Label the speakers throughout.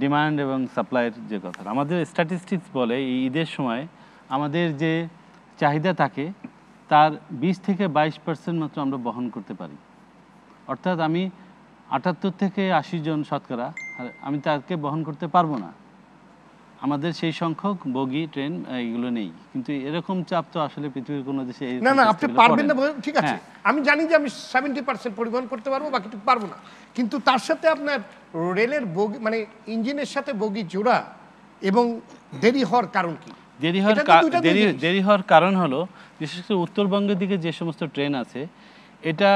Speaker 1: Demand এবং সাপ্লাইয়ের যে কথা আমাদের স্ট্যাটিস্টিক্স বলে এই ঈদের সময় আমাদের যে চাহিদা থাকে তার বিশ থেকে বাইশ পার্সেন্ট মাত্র আমরা বহন করতে পারি অর্থাৎ আমি আটাত্তর থেকে আশি জন শতকরা আমি তাকে বহন করতে পারবো না আমাদের সেই সংখ্যক বগি ট্রেন এগুলো নেই কিন্তু এরকম চাপ তো আসলে পৃথিবীর কোনো দেশে না না আপনি পারবেন না ঠিক আছে হ্যাঁ।
Speaker 2: আমি জানি যে আমি সেভেন্টি পার্সেন্ট পরিবহন করতে পারবো বাকিটুকু পারবো না কিন্তু তার সাথে আপনার রেলের বগি মানে ইঞ্জিনের সাথে বগি জোড়া এবং দেরি হওয়ার কারণ কি
Speaker 1: দেরি হওয়ার দেরি দেরি হওয়ার কারণ হলো বিশেষ করে উত্তরবঙ্গের দিকে যে সমস্ত ট্রেন আছে এটা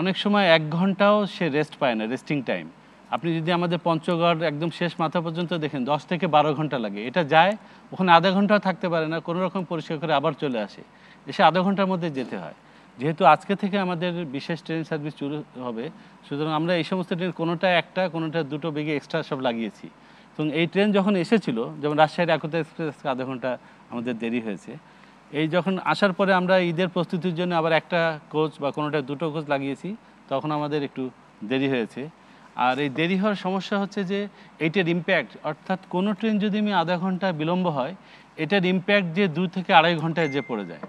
Speaker 1: অনেক সময় এক ঘন্টাও সে রেস্ট পায় না রেস্টিং টাইম আপনি যদি আমাদের পঞ্চগড় একদম শেষ মাথা পর্যন্ত দেখেন দশ থেকে বারো ঘন্টা লাগে এটা যায় ওখানে আধা ঘন্টা থাকতে পারে না কোনো রকম পরিষ্কার করে আবার চলে আসে এসে আধা ঘন্টার মধ্যে যেতে হয় যেহেতু আজকে থেকে আমাদের বিশেষ ট্রেন সার্ভিস শুরু হবে সুতরাং আমরা এই সমস্ত ট্রেন কোনোটা একটা কোনোটা দুটো বেগে এক্সট্রা সব লাগিয়েছি এবং এই ট্রেন যখন এসেছিল যেমন রাজশাহীর একতা এক্সপ্রেস আধা ঘন্টা আমাদের দেরি হয়েছে এই যখন আসার পরে আমরা ঈদের প্রস্তুতির জন্য আবার একটা কোচ বা কোনোটা দুটো কোচ লাগিয়েছি তখন আমাদের একটু দেরি হয়েছে আর এই দেরি হওয়ার সমস্যা হচ্ছে যে এইটার ইম্প্যাক্ট অর্থাৎ কোনো ট্রেন যদি আমি আধা ঘন্টা বিলম্ব হয় এটার ইম্প্যাক্ট যে দু থেকে আড়াই ঘন্টায় যে পড়ে যায়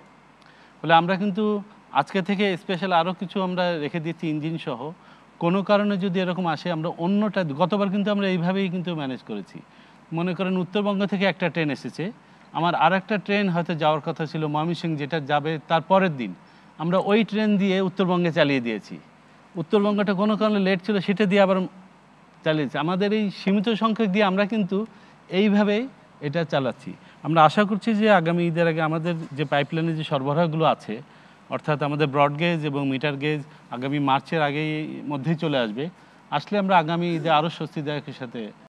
Speaker 1: ফলে আমরা কিন্তু আজকে থেকে স্পেশাল আরও কিছু আমরা রেখে দিচ্ছি ইঞ্জিন সহ কোনো কারণে যদি এরকম আসে আমরা অন্যটা গতবার কিন্তু আমরা এইভাবেই কিন্তু ম্যানেজ করেছি মনে করেন উত্তরবঙ্গ থেকে একটা ট্রেন এসেছে আমার আর একটা ট্রেন হয়তো যাওয়ার কথা ছিল ময়মনসিং যেটা যাবে তার পরের দিন আমরা ওই ট্রেন দিয়ে উত্তরবঙ্গে চালিয়ে দিয়েছি উত্তরবঙ্গটা কোনো কারণে লেট ছিল সেটা দিয়ে আবার চালিয়েছে আমাদের এই সীমিত সংখ্যক দিয়ে আমরা কিন্তু এইভাবে এটা চালাচ্ছি আমরা আশা করছি যে আগামী ঈদের আগে আমাদের যে পাইপলাইনে যে সরবরাহগুলো আছে অর্থাৎ আমাদের ব্রডগেজ এবং মিটার গেজ আগামী মার্চের আগেই মধ্যেই চলে আসবে আসলে আমরা আগামী ঈদে আরও স্বস্তিদায়কের সাথে